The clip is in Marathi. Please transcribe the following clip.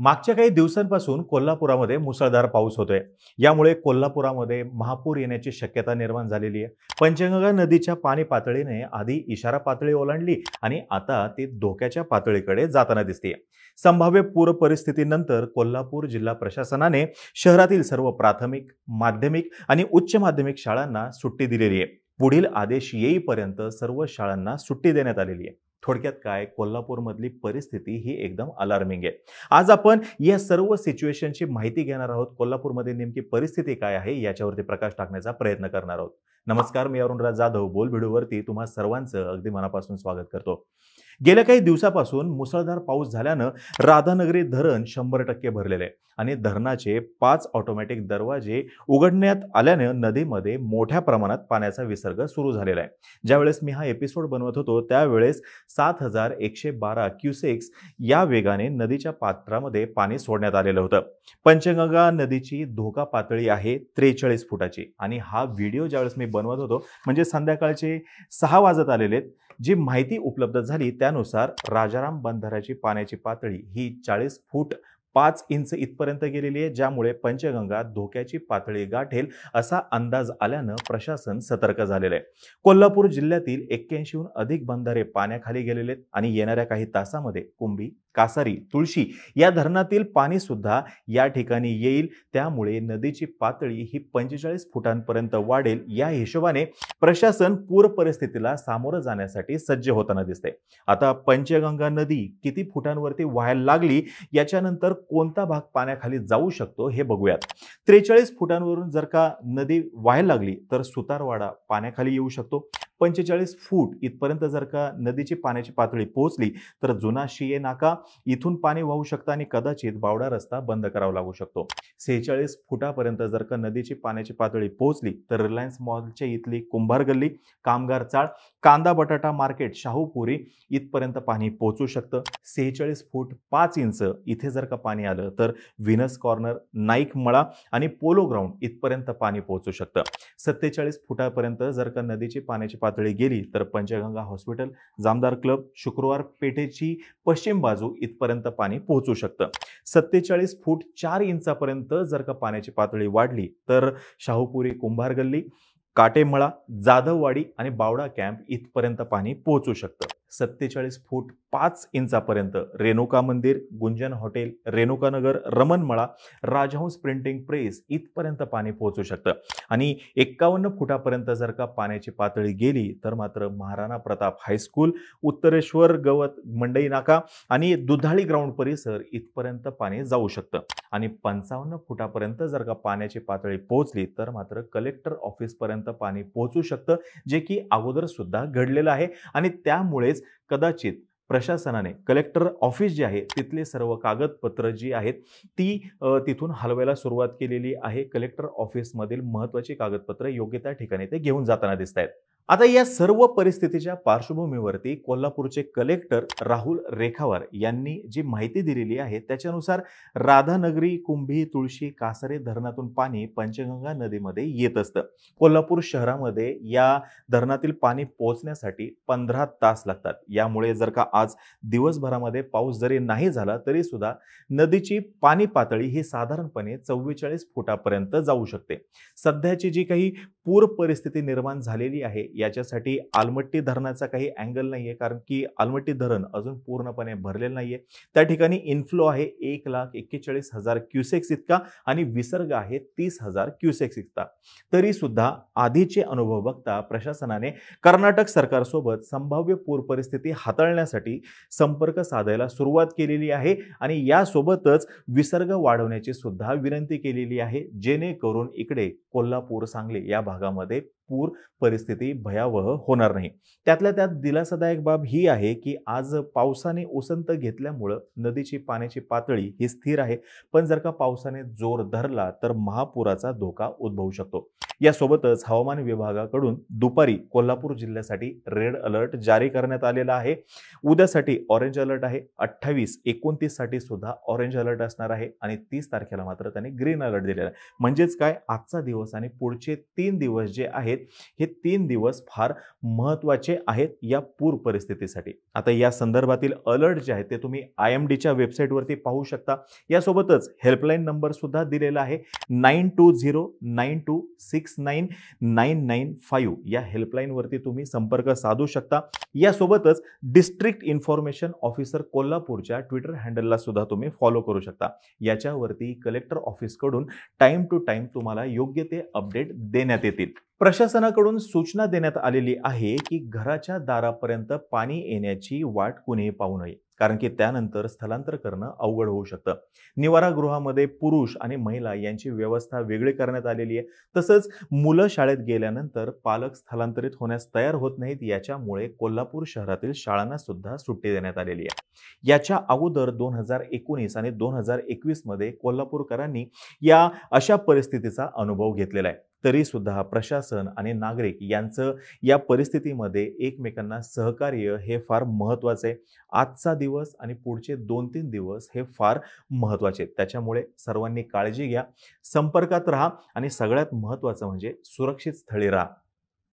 मागच्या काही दिवसांपासून कोल्हापुरामध्ये मुसळधार पाऊस होतोय यामुळे कोल्हापुरामध्ये महापूर येण्याची शक्यता निर्माण झालेली आहे पंचगंगा नदीच्या पाणी पातळीने आधी इशारा पातळी ओलांडली आणि आता ती धोक्याच्या पातळीकडे जाताना दिसते संभाव्य पूर परिस्थितीनंतर कोल्हापूर जिल्हा प्रशासनाने शहरातील सर्व प्राथमिक माध्यमिक आणि उच्च माध्यमिक शाळांना सुट्टी दिलेली आहे पुढील आदेश येईपर्यंत सर्व शाळांना सुट्टी देण्यात आलेली आहे थोडक्यात काय कोल्हापूरमधली परिस्थिती ही एकदम अलार्मिंग आहे आज आपण या सर्व सिच्युएशनची माहिती घेणार आहोत कोल्हापूरमध्ये नेमकी परिस्थिती काय आहे याच्यावरती प्रकाश टाकण्याचा प्रयत्न करणार आहोत नमस्कार मी अरुणराज जाधव बोल व्हिडिओवरती तुम्हा सर्वांचं अगदी मनापासून स्वागत करतो गेल्या काही दिवसापासून मुसळधार पाऊस झाल्यानं राधानगरी धरण शंभर टक्के भरलेलं आहे आणि धरणाचे पाच ऑटोमॅटिक दरवाजे उघडण्यात आल्यानं नदीमध्ये मोठ्या प्रमाणात पाण्याचा विसर्ग सुरू झालेला आहे ज्यावेळेस मी हा एपिसोड बनवत होतो त्यावेळेस सात हजार एकशे बारा क्युसेक्स या वेगाने नदीच्या पात्रामध्ये पाणी सोडण्यात आलेलं होतं पंचगंगा नदीची धोका पातळी आहे त्रेचाळीस फुटाची आणि हा व्हिडिओ ज्यावेळेस मी बनवत होतो म्हणजे संध्याकाळचे सहा वाजत आलेले आहेत जी माहिती उपलब्ध झाली त्यानुसार राजाराम बंधाराची पाण्याची पातळी ही चाळीस फूट पाच इंच इथपर्यंत गेलेली आहे ज्यामुळे पंचगंगा धोक्याची पातळी गाठेल असा अंदाज आल्यानं प्रशासन सतर्क झालेलं आहे कोल्हापूर जिल्ह्यातील एक्क्याऐंशीहून अधिक बंधारे पाण्याखाली गेलेले आहेत आणि येणाऱ्या काही तासामध्ये कुंभी कासारी तुळशी या धरणातील पाणी सुद्धा या ठिकाणी येईल त्यामुळे नदीची पातळी ही पंचेचाळीस फुटांपर्यंत वाढेल या हिशोबाने प्रशासन पूर परिस्थितीला सामोरं जाण्यासाठी सज्ज होताना दिसते आता पंचगंगा नदी किती फुटांवरती व्हायला लागली याच्यानंतर कोणता भाग पाण्याखाली जाऊ शकतो हे बघूयात त्रेचाळीस फुटांवरून जर का नदी व्हायला लागली तर सुतारवाडा पाण्याखाली येऊ शकतो पंचेचाळीस फूट इथपर्यंत जर का नदीची पाण्याची पातळी पोहोचली तर जुना शिये नाका इथून पाणी वाहू शकतं आणि कदाचित बावडा रस्ता बंद करावा लागू शकतो सेहेचाळीस फुटापर्यंत जर का नदीची पाण्याची पातळी पोहोचली तर रिलायन्स मॉलच्या इथली कुंभार गल्ली कामगार चाळ कांदा बटाटा मार्केट शाहूपुरी इथपर्यंत पाणी पोहोचू शकतं सेहेचाळीस फूट पाच इंच इथे जर का पाणी आलं तर व्हिनस कॉर्नर नाईक मळा आणि पोलो ग्राउंड इथपर्यंत पाणी पोहोचू शकतं सत्तेचाळीस फुटापर्यंत जर का नदीची पाण्याची पातळी गेली तर पंचगंगा हॉस्पिटल जामदार क्लब शुक्रवार पेठेची पश्चिम बाजू इथपर्यंत पाणी पोहोचू शकतं सत्तेचाळीस फूट चार इंचापर्यंत जर का पाण्याची पातळी वाढली तर शाहूपुरी कुंभार गल्ली काटेमळा जाधववाडी आणि बावडा कॅम्प इथपर्यंत पाणी पोहोचू शकतं सत्तेचाळीस फूट पाच इंचापर्यंत Renuka Mandir Gunjan hotel Renukanagar Ramanmala Rajhans printing press इथपर्यंत पाणी पोहोचू शकतं आणि एक्कावन्न फुटापर्यंत जर का पाण्याची पातळी गेली तर मात्र महाराणा प्रताप हायस्कूल उत्तरेश्वर गवत मंडई नाका आणि दुधाळी ग्राउंड परिसर इथपर्यंत पाणी जाऊ शकतं आणि पंचावन्न फुटापर्यंत जर का पाण्याची पातळी पोहोचली तर मात्र कलेक्टर ऑफिसपर्यंत पाणी पोहोचू शकतं जे की अगोदरसुद्धा सुद्धा घडलेलं आहे आणि त्यामुळेच म्हणजेच कदाचित प्रशासनाने कलेक्टर ऑफिस जे आहे तिथले सर्व कागदपत्र जी आहेत ती तिथून हलवायला सुरुवात केलेली आहे कलेक्टर ऑफिसमधील महत्वाची कागदपत्र योग्य त्या ठिकाणी ते घेऊन जाताना दिसत आता या सर्व परिस्थितीच्या पार्श्वभूमीवरती कोल्हापूरचे कलेक्टर राहुल रेखावार यांनी जी माहिती दिलेली आहे त्याच्यानुसार राधानगरी कुंभी तुळशी कासरे धरणातून पाणी पंचगंगा नदीमध्ये येत असतं कोल्हापूर शहरामध्ये या धरणातील पाणी पोहोचण्यासाठी पंधरा तास लागतात यामुळे जर का आज दिवसभरामध्ये पाऊस जरी नाही झाला तरी सुद्धा नदीची पाणी पातळी ही साधारणपणे चव्वेचाळीस फुटापर्यंत जाऊ शकते सध्याची जी काही पूर परिस्थिती निर्माण झालेली आहे याच्यासाठी आलमट्टी धरणाचा काही अँगल नाही आहे कारण की आलमट्टी धरण अजून पूर्णपणे भरलेलं नाही आहे त्या ठिकाणी इन्फ्लो आहे एक लाख एक्केचाळीस हजार क्युसेक्स इतका आणि विसर्ग आहे तीस हजार क्युसेक्स इतका तरी सुद्धा आधीचे अनुभव बघता प्रशासनाने कर्नाटक सरकारसोबत संभाव्य पूर परिस्थिती हाताळण्यासाठी संपर्क साधायला सुरुवात केलेली आहे आणि यासोबतच विसर्ग वाढवण्याची सुद्धा विनंती केलेली आहे जेणेकरून इकडे कोल्हापूर सांगली या भागामध्ये पूर परिस्थिती भयावह होणार नाही त्यातल्या त्यात दिलासादायक बाब ही आहे की आज पावसाने ओसंत घेतल्यामुळं नदीची पाण्याची पातळी ही स्थिर आहे पण जर का पावसाने जोर धरला तर महापुराचा धोका उद्भवू शकतो यासोबतच हवामान विभागाकडून दुपारी कोल्हापूर जिल्ह्यासाठी रेड अलर्ट जारी करण्यात आलेला आहे उद्यासाठी ऑरेंज अलर्ट आहे अठ्ठावीस एकोणतीससाठी सुद्धा ऑरेंज अलर्ट असणार आहे आणि तीस तारखेला मात्र त्यांनी ग्रीन अलर्ट दिलेला आहे म्हणजेच काय आजचा दिवस आणि पुढचे तीन दिवस जे आहेत हे तीन दिवस फार महत्त्वाचे आहेत या पूर परिस्थितीसाठी आता या संदर्भातील अलर्ट जे आहेत ते तुम्ही आय एम डीच्या वेबसाईटवरती पाहू शकता यासोबतच हेल्पलाईन नंबर सुद्धा दिलेला आहे nine two zero nine two six six nine nine nine five या हेल्पलाईनवरती तुम्ही संपर्क साधू शकता यासोबतच डिस्ट्रिक्ट इन्फॉर्मेशन ऑफिसर कोल्हापूरच्या ट्विटर हँडलला सुद्धा तुम्ही फॉलो करू शकता याच्यावरती कलेक्टर ऑफिसकडून टाईम टू टाईम तुम्हाला योग्य ते अपडेट देण्यात येतील प्रशासनाकडून सूचना देण्यात आलेली आहे की घराच्या दारापर्यंत पाणी येण्याची वाट कुणीही पाहू नये कारण की त्यानंतर स्थलांतर करणं अवघड होऊ शकतं निवारागृहामध्ये पुरुष आणि महिला यांची व्यवस्था वेगळी करण्यात आलेली आहे तसंच मुलं शाळेत गेल्यानंतर पालक स्थलांतरित होण्यास तयार होत नाहीत याच्यामुळे कोल्हापूर शहरातील शाळांना सुद्धा सुट्टी देण्यात आलेली आहे याच्या अगोदर दोन हजार एकोणीस आणि दोन हजार एकवीसमध्ये कोल्हापूरकरांनी या अशा परिस्थितीचा अनुभव घेतलेला आहे तरी सुद्धा प्रशासन आणि नागरिक यांचं या परिस्थितीमध्ये एकमेकांना सहकार्य हे फार महत्वाचे आहे आजचा दिवस दिवस आणि पुढचे दोन तीन दिवस हे फार महत्त्वाचे आहेत त्याच्यामुळे सर्वांनी काळजी घ्या संपर्कात राहा आणि सगळ्यात महत्त्वाचं म्हणजे सुरक्षित स्थळी राहा